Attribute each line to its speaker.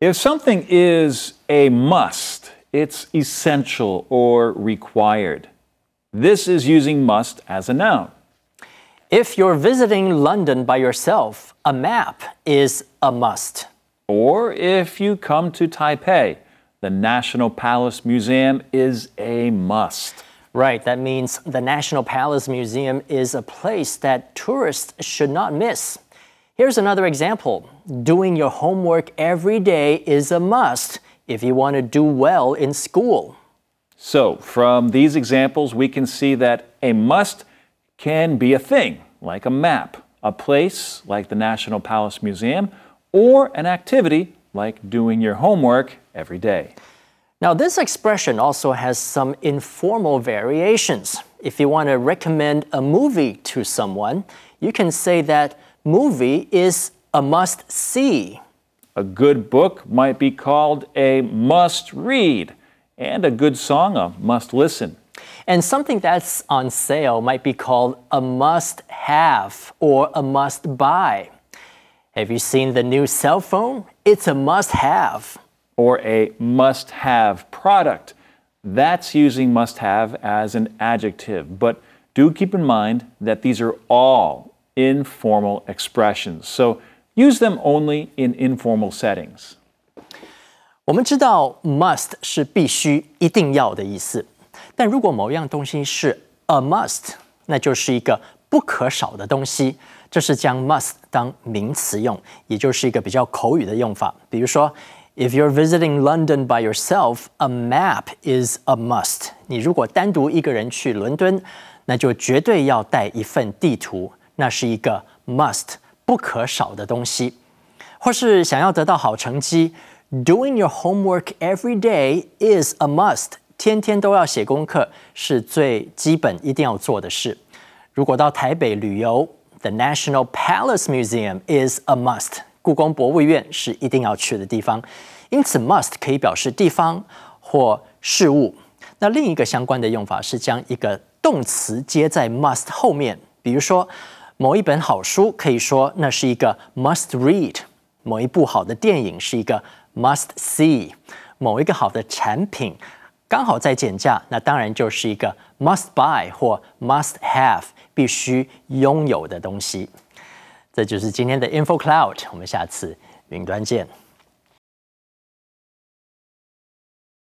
Speaker 1: If something is a must, it's essential or required. This is using must as a noun. If you're visiting London by yourself, a map is a must. Or if you come to Taipei, the National Palace Museum is a must.
Speaker 2: Right, that means the National Palace Museum is a place that tourists should not miss. Here's another example. Doing your homework every day is a must if you want to do well in school.
Speaker 1: So, from these examples, we can see that a must can be a thing, like a map, a place, like the National Palace Museum, or an activity, like doing your
Speaker 2: homework every day. Now, this expression also has some informal variations. If you want to recommend a movie to someone, you can say that movie is a must see. A good book might be
Speaker 1: called a must read, and a good song a must listen. And
Speaker 2: something that's on sale might be called a must have or a must buy. Have you seen the new cell phone? It's a must have.
Speaker 1: Or a must have product. That's using must have as an adjective. But do keep in mind that these are all informal expressions. So use them only in informal settings.
Speaker 2: 我们知道 must 是必须、一定要的意思，但如果某样东西是 a must，那就是一个不可少的东西。这是将 must 当名词用，也就是一个比较口语的用法。比如说，If you're visiting London by yourself, a map is a must。你如果单独一个人去伦敦，那就绝对要带一份地图。那是一个 must 不可少的东西，或是想要得到好成绩，doing your homework every day is a must。天天都要写功课是最基本一定要做的事。如果到台北旅游，the National Palace Museum is a must。故宫博物院是一定要去的地方。因此，must 可以表示地方或事物。那另一个相关的用法是将一个动词接在 must 后面，比如说。某一本好书可以说那是一个 must read，某一部好的电影是一个 must see，某一个好的产品刚好在减价，那当然就是一个 must buy 或 must have，必须拥有的东西。这就是今天的 Info Cloud，我们下次云端见。